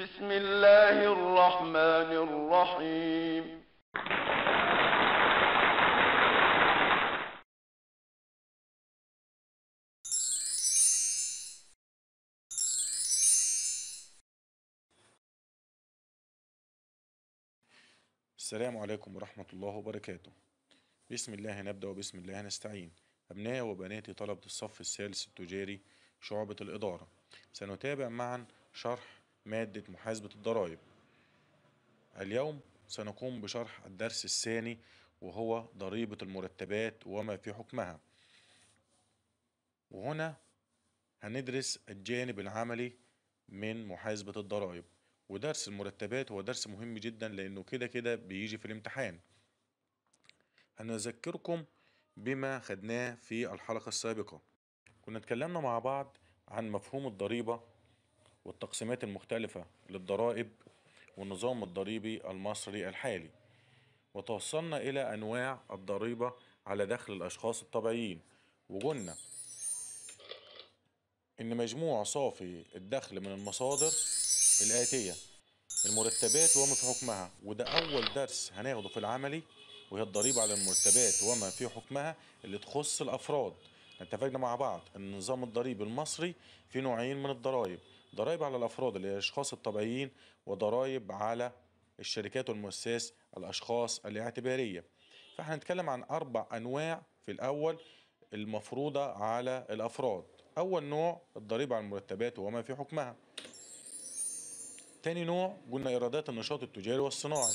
بسم الله الرحمن الرحيم السلام عليكم ورحمة الله وبركاته بسم الله نبدأ وبسم الله نستعين أبناء وبناتي طلبة الصف الثالث التجاري شعبة الإدارة سنتابع معا شرح مادة محاسبة الضرائب اليوم سنقوم بشرح الدرس الثاني وهو ضريبة المرتبات وما في حكمها وهنا هندرس الجانب العملي من محاسبة الضرائب ودرس المرتبات هو درس مهم جدا لأنه كده كده بيجي في الامتحان هنذكركم بما خدناه في الحلقة السابقة كنا اتكلمنا مع بعض عن مفهوم الضريبة والتقسيمات المختلفة للضرائب والنظام الضريبي المصري الحالي وتوصلنا إلى أنواع الضريبة على دخل الأشخاص الطبيعيين وقلنا إن مجموع صافي الدخل من المصادر الآتية المرتبات وما في حكمها وده أول درس هناخده في العملي وهي الضريبة على المرتبات وما في حكمها اللي تخص الأفراد اتفقنا مع بعض ان النظام الضريبي المصري في نوعين من الضرائب ضرائب على الأفراد اللي هي الأشخاص الطبيعيين وضرائب على الشركات والمؤسسات الأشخاص الاعتبارية فاحنا هنتكلم عن أربع أنواع في الأول المفروضة على الأفراد أول نوع الضريبة على المرتبات وما في حكمها تاني نوع قلنا إيرادات النشاط التجاري والصناعي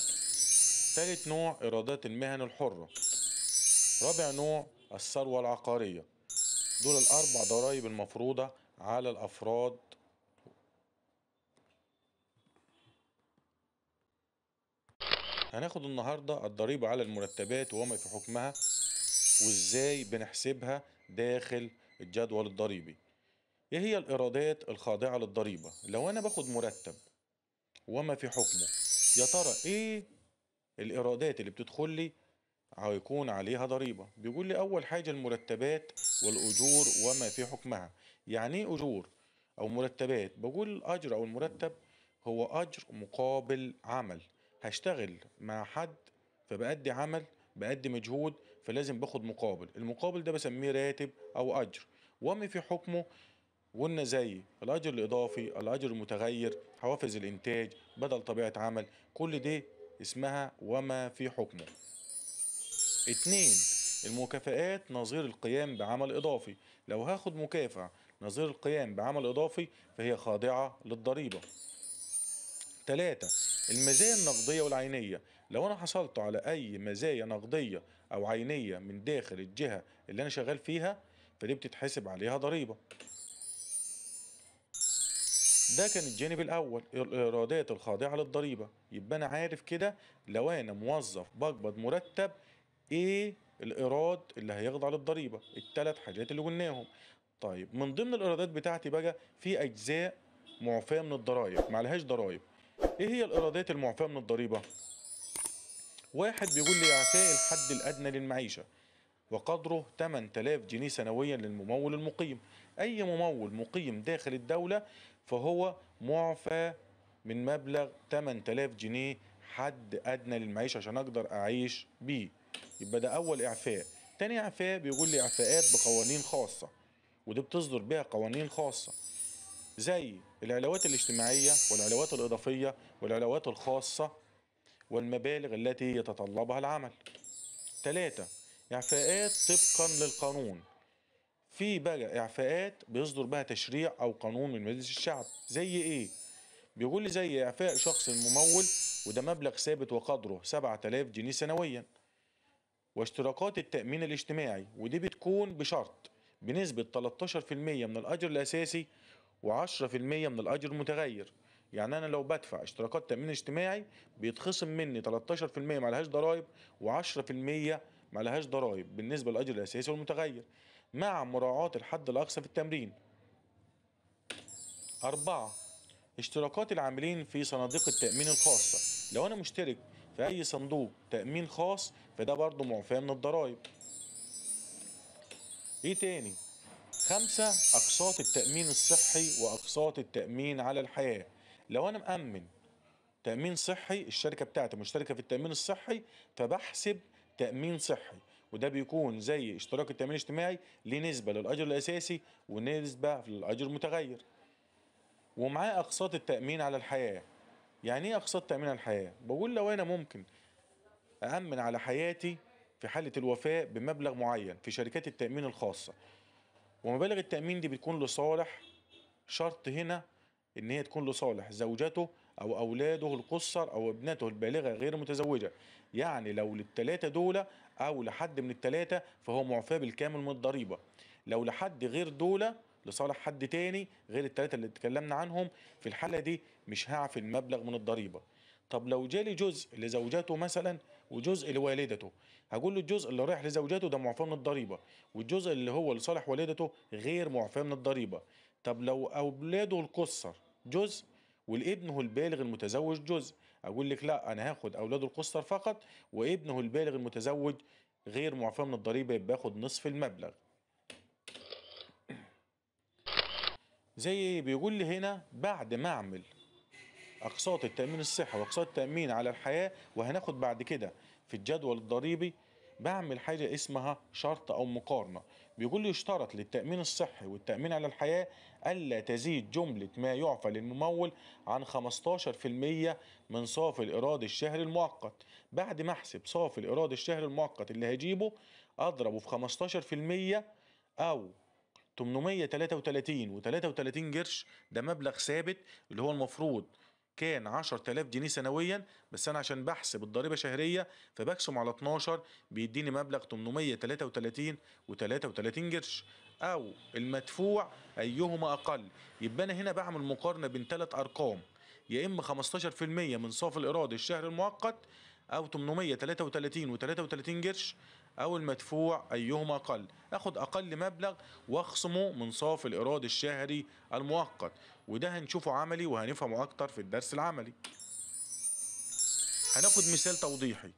تالت نوع إيرادات المهن الحرة رابع نوع الثروة العقارية دول الأربع ضرائب المفروضة على الأفراد هناخد النهاردة الضريبة على المرتبات وما في حكمها وازاي بنحسبها داخل الجدول الضريبي ايه هي الايرادات الخاضعة للضريبة لو انا باخد مرتب وما في حكمه يا ترى ايه الايرادات اللي بتدخل لي هيكون عليها ضريبة بيقول لي اول حاجة المرتبات والاجور وما في حكمها يعني ايه اجور او مرتبات بقول الاجر او المرتب هو اجر مقابل عمل هشتغل مع حد فبأدي عمل بأدي مجهود فلازم باخد مقابل المقابل ده بسميه راتب أو أجر وما في حكمه قلنا زي الأجر الإضافي الأجر المتغير حوافز الإنتاج بدل طبيعة عمل كل دي اسمها وما في حكمه اتنين المكافآت نظير القيام بعمل إضافي لو هاخد مكافأة نظير القيام بعمل إضافي فهي خاضعة للضريبة ثلاثة المزايا النقدية والعينية لو أنا حصلت على أي مزايا نقدية أو عينية من داخل الجهة اللي أنا شغال فيها فدي بتتحسب عليها ضريبة ده كان الجانب الأول الإيرادات الخاضعة للضريبة يبقى أنا عارف كده لو أنا موظف بقبض مرتب إيه الإيراد اللي هيخضع للضريبة التلات حاجات اللي قلناهم طيب من ضمن الإيرادات بتاعتي بقى في أجزاء معفاة من الضرايب معلهاش ضرايب ايه هي الايرادات المعفاه من الضريبه واحد بيقول لي اعفاء الحد الادنى للمعيشه وقدره 8000 جنيه سنويا للممول المقيم اي ممول مقيم داخل الدوله فهو معفى من مبلغ 8000 جنيه حد ادنى للمعيشه عشان اقدر اعيش بيه يبقى ده اول اعفاء تاني اعفاء بيقول لي اعفاءات بقوانين خاصه ودي بتصدر بيها قوانين خاصه زي العلاوات الاجتماعية والعلاوات الإضافية والعلاوات الخاصة والمبالغ التي يتطلبها العمل ثلاثة إعفاءات طبقا للقانون في بقى إعفاءات بيصدر بها تشريع أو قانون من مجلس الشعب زي إيه؟ بيقول لي زي إعفاء شخص الممول وده مبلغ ثابت وقدره 7000 جنيه سنويا واشتراكات التأمين الاجتماعي ودي بتكون بشرط بنسبة 13% من الأجر الأساسي و10% من الاجر المتغير يعني انا لو بدفع اشتراكات تامين اجتماعي بيتخصم مني 13% ما لهاش ضرائب و10% ما لهاش ضرائب بالنسبه للاجر الاساسي والمتغير مع مراعاه الحد الاقصى في التمرين أربعة اشتراكات العاملين في صناديق التأمين الخاصة لو أنا مشترك في أي صندوق تأمين خاص فده برضه معفاة من الضرايب إيه تاني خمسة أقساط التأمين الصحي وأقساط التأمين على الحياة لو أنا مأمن تأمين صحي الشركة بتاعتي مشتركة في التأمين الصحي فبحسب تأمين صحي وده بيكون زي اشتراك التأمين الاجتماعي لنسبة للأجر الأساسي ونسبة للأجر المتغير ومعاه أقساط التأمين على الحياة يعني إيه أقساط تأمين على الحياة؟ بقول لو أنا ممكن أأمن على حياتي في حالة الوفاة بمبلغ معين في شركات التأمين الخاصة ومبالغ التامين دي بتكون لصالح شرط هنا ان هي تكون لصالح زوجته او اولاده القصر او ابنته البالغه غير متزوجه يعني لو للثلاثه دول او لحد من الثلاثه فهو معفى بالكامل من الضريبه لو لحد غير دول لصالح حد تاني غير الثلاثه اللي اتكلمنا عنهم في الحاله دي مش هعفي المبلغ من الضريبه طب لو جالي جزء لزوجته مثلا وجزء لوالدته هقول له الجزء اللي رايح لزوجته ده معفى من الضريبه والجزء اللي هو لصالح والدته غير معفى من الضريبه طب لو اولاده القصر جزء والابنه البالغ المتزوج جزء اقول لك لا انا هاخد اولاده القصر فقط وابنه البالغ المتزوج غير معفى من الضريبه يبقى نصف المبلغ زي بيقول لي هنا بعد ما اعمل اقساط التامين الصحي واقساط التامين على الحياه وهناخد بعد كده في الجدول الضريبي بعمل حاجه اسمها شرط او مقارنه بيقول لي يشترط للتامين الصحي والتامين على الحياه الا تزيد جمله ما يعفى للممول عن 15% من صافي الايراد الشهري المؤقت بعد ما احسب صافي الايراد الشهري المؤقت اللي هجيبه اضربه في 15% او 833 و33 قرش ده مبلغ ثابت اللي هو المفروض كان 10000 جنيه سنويا بس انا عشان بحسب الضريبه شهريه فبقسم على 12 بيديني مبلغ 833 و33 قرش او المدفوع ايهما اقل يبقى انا هنا بعمل مقارنه بين ثلاث ارقام يا اما 15% من صافي الايراد الشهر المؤقت او 833 و33 قرش أو المدفوع أيهما أقل أخد أقل مبلغ وأخصمه من صافي الإيراد الشهري المؤقت وده هنشوفه عملي وهنفهمه أكتر في الدرس العملي هناخد مثال توضيحي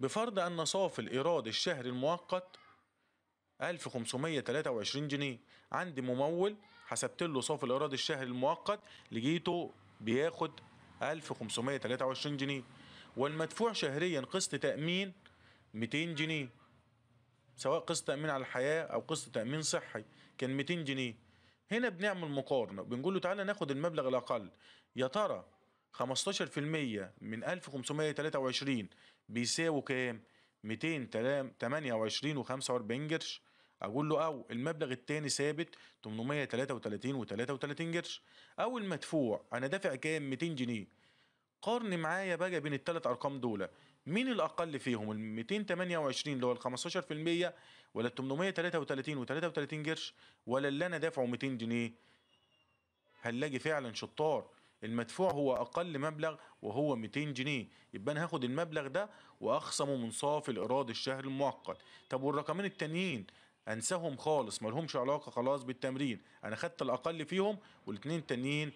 بفرض أن صافي الإيراد الشهري المؤقت 1523 جنيه عندي ممول حسبت له صافي الإيراد الشهري المؤقت لقيته بياخد 1523 جنيه والمدفوع شهريا قسط تأمين 200 جنيه سواء قسط تامين على الحياه او قسط تامين صحي كان 200 جنيه هنا بنعمل مقارنه بنقول له تعالى ناخد المبلغ الاقل يا ترى 15% من 1523 بيساوي كام 228 و45 قرش اقول له او المبلغ الثاني ثابت 833 و33 قرش او المدفوع انا دافع كام 200 جنيه قارن معايا بقى بين الثلاث ارقام دول مين الاقل فيهم ال 228 اللي هو ال 15% ولا ال 833 و33 قرش ولا اللي انا دافعه 200 جنيه هنلاقي فعلا شطار المدفوع هو اقل مبلغ وهو 200 جنيه يبقى انا هاخد المبلغ ده واخصمه من صافي الايراد الشهري المؤقت طب والرقمين التانيين انساهم خالص لهمش علاقه خلاص بالتمرين انا خدت الاقل فيهم والاتنين التانيين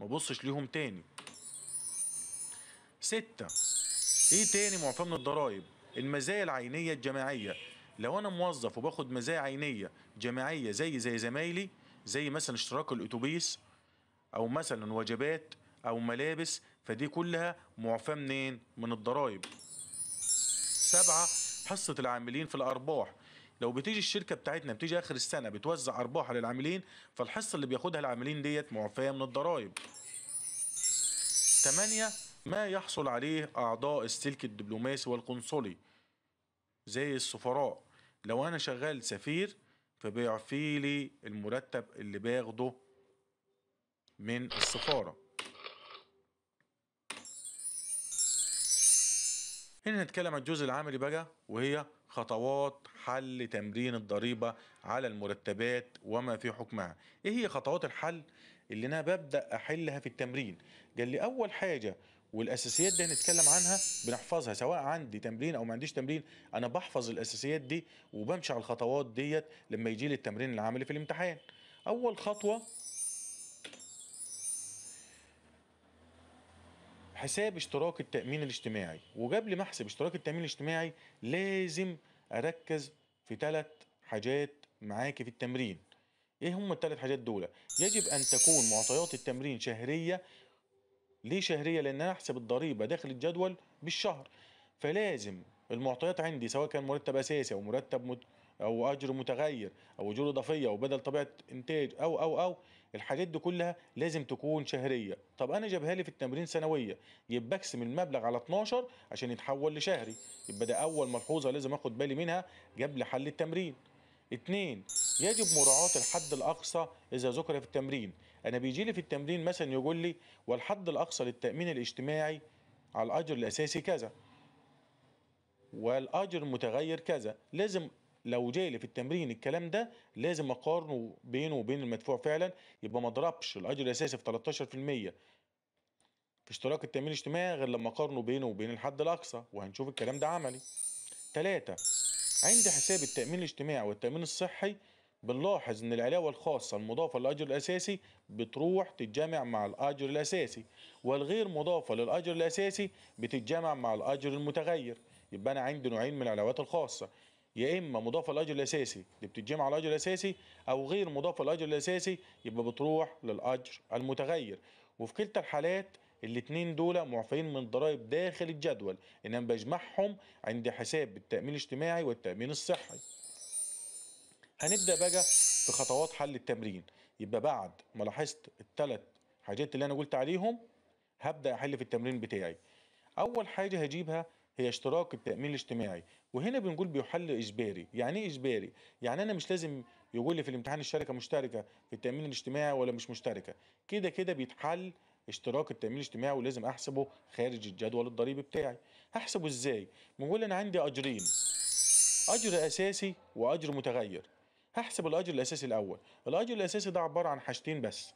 ما بصش ليهم تاني ستة ايه تاني معفاه من الضرائب المزايا العينيه الجماعيه لو انا موظف وباخد مزايا عينيه جماعيه زي زي زمايلي زي مثلا اشتراك الاتوبيس او مثلا وجبات او ملابس فدي كلها معفاه منين من الضرائب سبعة حصة العاملين في الأرباح لو بتيجي الشركة بتاعتنا بتيجي آخر السنة بتوزع أرباحها للعاملين فالحصة اللي بياخدها العاملين ديت معفاة من الضرائب ثمانيه ما يحصل عليه أعضاء السلك الدبلوماسي والقنصلي زي السفراء لو أنا شغال سفير فبيعفي لي المرتب اللي باخده من السفارة هنا نتكلم عن الجزء العملي بقى وهي خطوات حل تمرين الضريبة على المرتبات وما في حكمها ايه هي خطوات الحل اللي انا ببدأ احلها في التمرين قال لي اول حاجة والاساسيات دي هنتكلم عنها بنحفظها سواء عندي تمرين او ما عنديش تمرين انا بحفظ الاساسيات دي وبمشي على الخطوات ديت لما يجي لي التمرين العملي في الامتحان اول خطوه حساب اشتراك التامين الاجتماعي وقبل ما احسب اشتراك التامين الاجتماعي لازم اركز في ثلاث حاجات معاكي في التمرين ايه هم الثلاث حاجات دول يجب ان تكون معطيات التمرين شهريه ليه شهريه لان انا احسب الضريبه داخل الجدول بالشهر فلازم المعطيات عندي سواء كان مرتب اساسي او مرتب مت او اجر متغير او اجور اضافيه او بدل طبيعه انتاج او او او الحاجات دي كلها لازم تكون شهريه طب انا جابها لي في التمرين سنويه يبقى اقسم المبلغ على 12 عشان يتحول لشهري يبقى ده اول ملحوظه لازم اخد بالي منها قبل حل التمرين اتنين يجب مراعاة الحد الأقصى إذا ذكر في التمرين أنا بيجي لي في التمرين مثلا يقول لي والحد الأقصى للتأمين الاجتماعي على الأجر الأساسي كذا والأجر المتغير كذا لازم لو جالي في التمرين الكلام ده لازم اقارنه بينه وبين المدفوع فعلا يبقى ما اضربش الاجر الاساسي في 13% في اشتراك التامين الاجتماعي غير لما اقارنه بينه وبين الحد الاقصى وهنشوف الكلام ده عملي. ثلاثة عند حساب التأمين الاجتماعي والتأمين الصحي بنلاحظ ان العلاوه الخاصه المضافه للاجر الاساسي بتروح تتجمع مع الاجر الاساسي والغير مضافه للاجر الاساسي بتتجمع مع الاجر المتغير يبقى انا عندي نوعين من العلاوات الخاصه يا اما مضافه للاجر الاساسي اللي بتتجمع على الاجر الاساسي او غير مضافه للاجر الاساسي يبقى بتروح للاجر المتغير وفي كلتا الحالات الاثنين دول معفين من ضرائب داخل الجدول انما بجمعهم عند حساب التامين الاجتماعي والتامين الصحي هنبدا بقى في خطوات حل التمرين يبقى بعد ما لاحظت الثلاث حاجات اللي انا قلت عليهم هبدا احل في التمرين بتاعي اول حاجه هجيبها هي اشتراك التامين الاجتماعي وهنا بنقول بيحل اجباري يعني ايه اجباري يعني انا مش لازم يقول لي في الامتحان الشركه مشتركه في التامين الاجتماعي ولا مش مشتركه كده كده بيتحل اشتراك التامين الاجتماعي ولازم احسبه خارج الجدول الضريبي بتاعي هحسبه ازاي بنقول انا عندي اجرين اجر اساسي واجر متغير هحسب الاجر الاساسي الاول الاجر الاساسي ده عباره عن حاجتين بس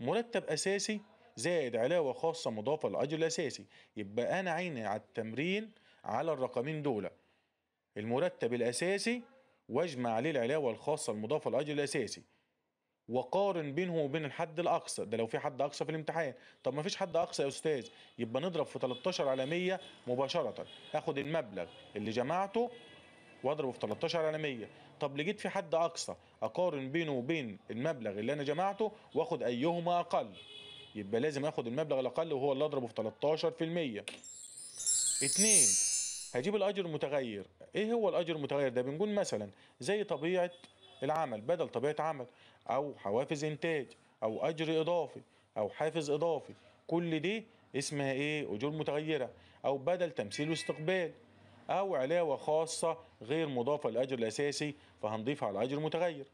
مرتب اساسي زائد علاوه خاصه مضافه للاجر الاساسي يبقى انا عيني على التمرين على الرقمين دول المرتب الاساسي واجمع عليه العلاوه الخاصه المضافه للاجر الاساسي وقارن بينه وبين الحد الاقصى ده لو في حد اقصى في الامتحان طب ما فيش حد اقصى يا استاذ يبقى نضرب في 13 على 100 مباشره اخد المبلغ اللي جمعته واضربه في 13 على 100 طب لقيت في حد اقصى اقارن بينه وبين المبلغ اللي انا جمعته واخد ايهما اقل يبقى لازم اخد المبلغ الاقل وهو اللي اضربه في 13% اتنين هجيب الاجر المتغير ايه هو الاجر المتغير ده بنقول مثلا زي طبيعه العمل بدل طبيعة عمل أو حوافز إنتاج أو أجر إضافي أو حافز إضافي كل دي اسمها إيه أجور متغيرة أو بدل تمثيل واستقبال أو علاوة خاصة غير مضافة للأجر الأساسي فهنضيفها على الأجر المتغير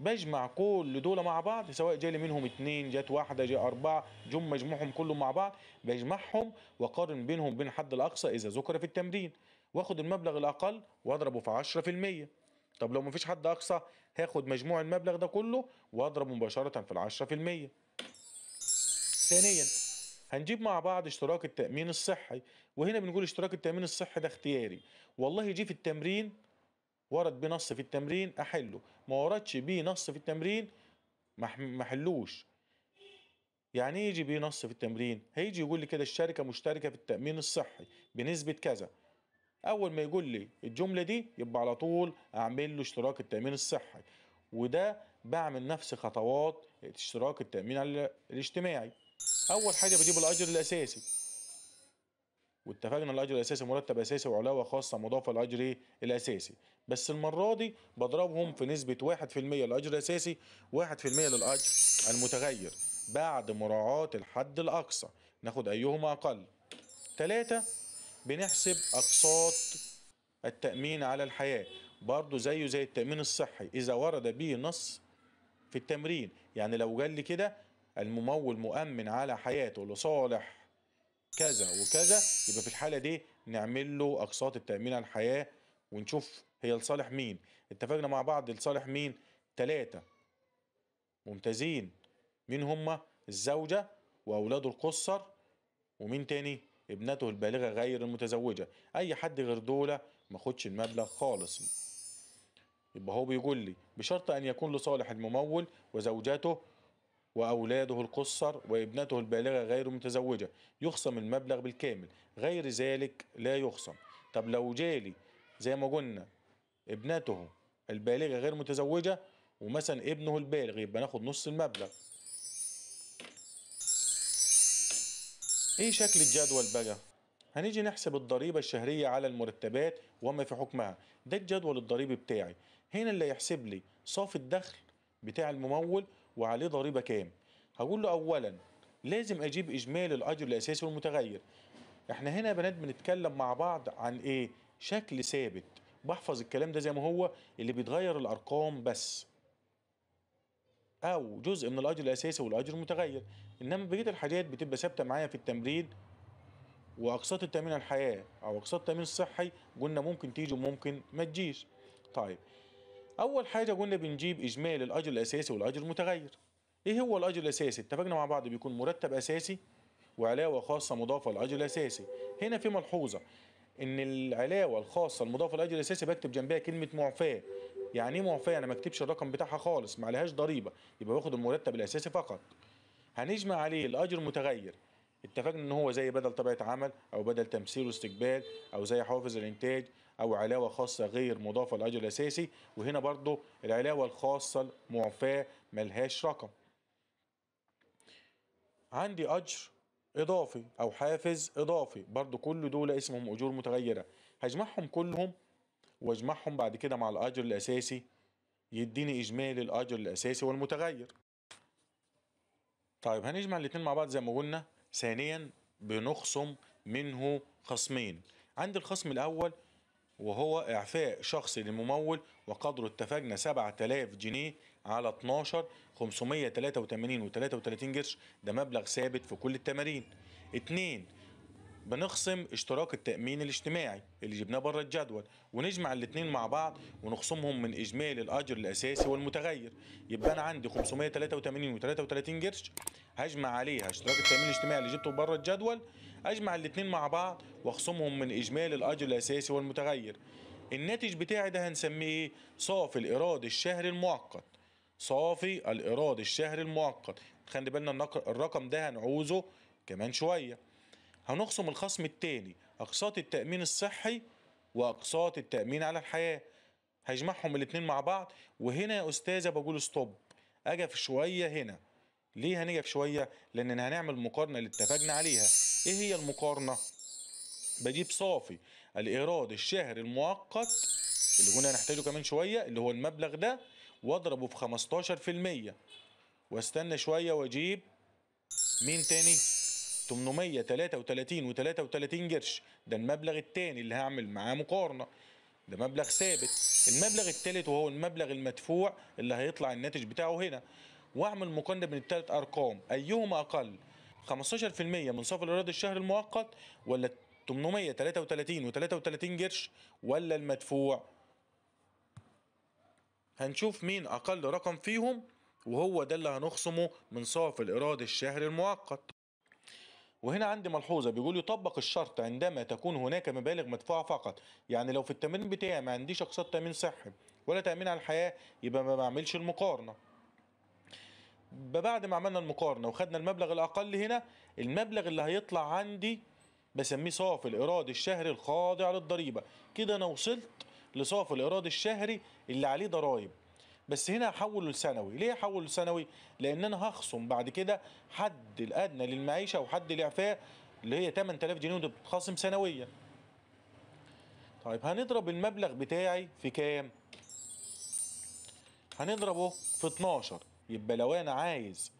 بجمع كل دول مع بعض سواء جالي منهم اتنين جات واحدة جاء أربعة جم مجموعهم كلهم مع بعض بجمعهم وقارن بينهم بين الحد الأقصى إذا ذكر في التمرين واخد المبلغ الأقل وأضربه في عشرة في المية طب لو مفيش حد اقصى هاخد مجموع المبلغ ده كله واضرب مباشره في 10% ثانيا هنجيب مع بعض اشتراك التامين الصحي وهنا بنقول اشتراك التامين الصحي ده اختياري والله يجي في التمرين ورد بنص نص في التمرين احله ما وردش بيه نص في التمرين ما احلوش يعني ايه يجي بيه نص في التمرين هيجي يقول لي كده الشركه مشتركه في التامين الصحي بنسبه كذا اول ما يقول لي الجمله دي يبقى على طول اعمل له اشتراك التامين الصحي وده بعمل نفس خطوات اشتراك التامين الاجتماعي اول حاجه بجيب الاجر الاساسي واتفقنا الاجر الاساسي مرتب اساسي وعلاوه خاصه مضافه للاجر الاساسي بس المره دي بضربهم في نسبه 1% للاجر الاساسي 1% للاجر المتغير بعد مراعاه الحد الاقصى ناخد ايهما اقل 3 بنحسب أقساط التأمين على الحياة برضه زيه زي التأمين الصحي إذا ورد به نص في التمرين يعني لو قال لي كده الممول مؤمن على حياته لصالح كذا وكذا يبقى في الحالة دي نعمل له أقساط التأمين على الحياة ونشوف هي لصالح مين اتفقنا مع بعض لصالح مين تلاتة ممتازين مين هما الزوجة وأولاده القصر ومين تاني ابنته البالغة غير المتزوجة أي حد غير دولة ما خدش المبلغ خالص يبقى هو بيقول لي بشرط أن يكون لصالح الممول وزوجته وأولاده القصر وابنته البالغة غير المتزوجة يخصم المبلغ بالكامل غير ذلك لا يخصم طب لو جالي زي ما قلنا ابنته البالغة غير متزوجة ومثلا ابنه البالغ يبقى ناخد نص المبلغ ايه شكل الجدول بقى؟ هنيجي نحسب الضريبة الشهرية على المرتبات وما في حكمها ده الجدول الضريبي بتاعي هنا اللي هيحسب لي صافي الدخل بتاع الممول وعليه ضريبة كام هقول له أولا لازم أجيب إجمالي الأجر الأساسي والمتغير احنا هنا يا بنات بنتكلم مع بعض عن ايه شكل ثابت بحفظ الكلام ده زي ما هو اللي بيتغير الأرقام بس أو جزء من الأجر الأساسي والأجر المتغير انما بقيه الحاجات بتبقى ثابته معايا في التمرين واقساط التامين الحياه او اقساط التامين الصحي قلنا ممكن تيجي وممكن ما تجيش طيب اول حاجه قلنا بنجيب اجمالي الاجر الاساسي والاجر المتغير ايه هو الاجر الاساسي اتفقنا مع بعض بيكون مرتب اساسي وعلاوه خاصه مضافه للاجر الاساسي هنا في ملحوظه ان العلاوه الخاصه المضافه للاجر الاساسي بكتب جنبها كلمه معفاه يعني ايه معفاه انا ما اكتبش الرقم بتاعها خالص ما عليهاش ضريبه يبقى باخد المرتب الاساسي فقط هنجمع عليه الاجر متغير اتفقنا ان هو زي بدل طبيعه عمل او بدل تمثيل واستقبال او زي حوافز الانتاج او علاوه خاصه غير مضافه لاجر الاساسي وهنا برضو العلاوه الخاصه المعفاه ملهاش رقم عندي اجر اضافي او حافز اضافي برضو كل دول اسمهم اجور متغيره هجمعهم كلهم واجمعهم بعد كده مع الاجر الاساسي يديني اجمالي الاجر الاساسي والمتغير طيب هنجمع الاثنين مع بعض زي ما قلنا ثانيا بنخصم منه خصمين عند الخصم الاول وهو إعفاء شخصي للممول وقدره اتفقنا 7000 جنيه على 12 583 و33 قرش ده مبلغ ثابت في كل التمارين. اثنين بنخصم اشتراك التأمين الاجتماعي اللي جبناه بره الجدول ونجمع الاتنين مع بعض ونخصمهم من إجمالي الأجر الأساسي والمتغير يبقى أنا عندي 583 و33 قرش هجمع عليها اشتراك التأمين الاجتماعي اللي جبته بره الجدول أجمع الاتنين مع بعض وأخصمهم من إجمالي الأجر الأساسي والمتغير الناتج بتاعي ده هنسميه إيه؟ صافي الإيراد الشهري المؤقت صافي الإيراد الشهري المؤقت خلي بالنا الرقم ده هنعوزه كمان شويه هنخصم الخصم الثاني اقساط التامين الصحي واقساط التامين على الحياه هيجمعهم الاثنين مع بعض وهنا يا استاذه بقول ستوب اجي في شويه هنا ليه هنيجي في شويه لان هنعمل مقارنه اللي اتفقنا عليها ايه هي المقارنه بجيب صافي الايراد الشهري المؤقت اللي كنا هنحتاجه كمان شويه اللي هو المبلغ ده واضربه في 15% واستنى شويه واجيب مين تاني 833 و33 قرش ده المبلغ الثاني اللي هعمل معاه مقارنه ده مبلغ ثابت المبلغ الثالث وهو المبلغ المدفوع اللي هيطلع الناتج بتاعه هنا واعمل مقارنه بين الثلاث ارقام ايهما اقل 15% من صافي الايراد الشهري المؤقت ولا 833 و33 قرش ولا المدفوع هنشوف مين اقل رقم فيهم وهو ده اللي هنخصمه من صافي الايراد الشهري المؤقت وهنا عندي ملحوظة بيقول يطبق الشرط عندما تكون هناك مبالغ مدفوعة فقط يعني لو في التمرين بتاعي ما عنديش أقساط تأمين صحي ولا تأمين على الحياة يبقى ما بعملش المقارنة بعد ما عملنا المقارنة وخدنا المبلغ الأقل هنا المبلغ اللي هيطلع عندي بسميه صافي الإيراد الشهري الخاضع للضريبة كده أنا وصلت لصافي الإيراد الشهري اللي عليه ضرايب بس هنا هحوله لثانوي ليه هحوله لثانوي لان انا هخصم بعد كده حد الادنى للمعيشه وحد الاعفاء اللي هي 8000 جنيه ودي بتخصم سنويا طيب هنضرب المبلغ بتاعي في كام هنضربه في 12 يبقى لو انا عايز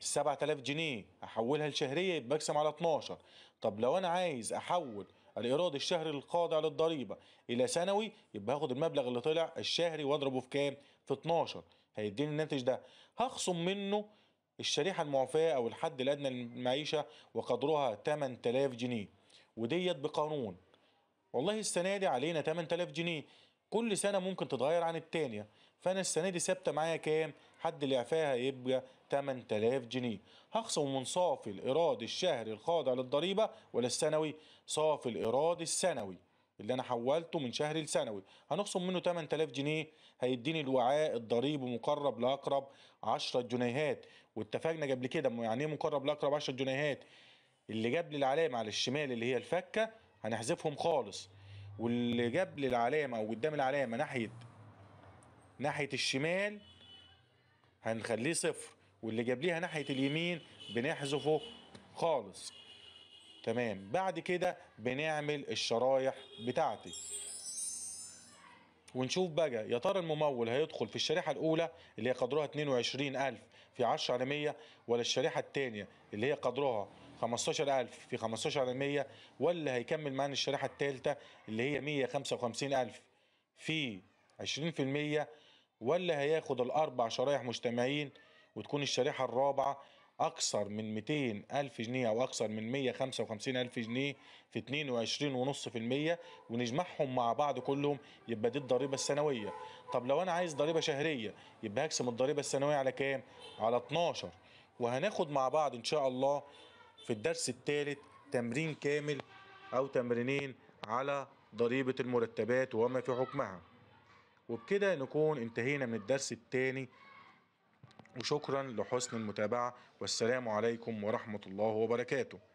7000 جنيه احولها لشهريه يبقى اقسم على 12 طب لو انا عايز احول الايراد الشهري الخاضع للضريبه الى سنوي يبقى هاخد المبلغ اللي طلع الشهري واضربه في كام في 12 هيديني الناتج ده هخصم منه الشريحه المعفاه او الحد الادنى للمعيشه وقدرها 8000 جنيه وديت بقانون والله السنه دي علينا 8000 جنيه كل سنه ممكن تتغير عن التانيه فانا السنه دي ثابته معايا كام حد الاعفاء هيبقى 8000 جنيه هخصم من صافي الإيراد الشهري الخاضع للضريبة ولا السنوي صافي الإيراد السنوي اللي انا حولته من شهري لسنوي هنخصم منه 8000 جنيه هيديني الوعاء الضريبي مقرب لاقرب 10 جنيهات واتفقنا قبل كده يعني ايه مقرب لاقرب 10 جنيهات اللي جاب لي العلامه على الشمال اللي هي الفكه هنحذفهم خالص واللي جاب لي العلامه او قدام العلامه ناحيه ناحيه الشمال هنخليه صفر واللي جاب ليها ناحية اليمين بنحذفه خالص تمام بعد كده بنعمل الشرايح بتاعتي ونشوف بقى يا ترى الممول هيدخل في الشريحة الأولى اللي هي قدرها 22000 في 10 على 100 ولا الشريحة الثانية اللي هي قدرها 15000 في 15 على 100 ولا هيكمل معانا الشريحة الثالثة اللي هي 155000 في 20% ولا هياخد الأربع شرايح مجتمعين وتكون الشريحة الرابعة أكثر من 200 ألف جنيه أو أكثر من 155 ألف جنيه في 22.5% ونجمعهم مع بعض كلهم يبقى دي الضريبة السنوية طب لو أنا عايز ضريبة شهرية يبقى هقسم الضريبة السنوية على كام؟ على 12 وهناخد مع بعض إن شاء الله في الدرس الثالث تمرين كامل أو تمرينين على ضريبة المرتبات وما في حكمها وبكده نكون انتهينا من الدرس الثاني وشكرا لحسن المتابعة والسلام عليكم ورحمة الله وبركاته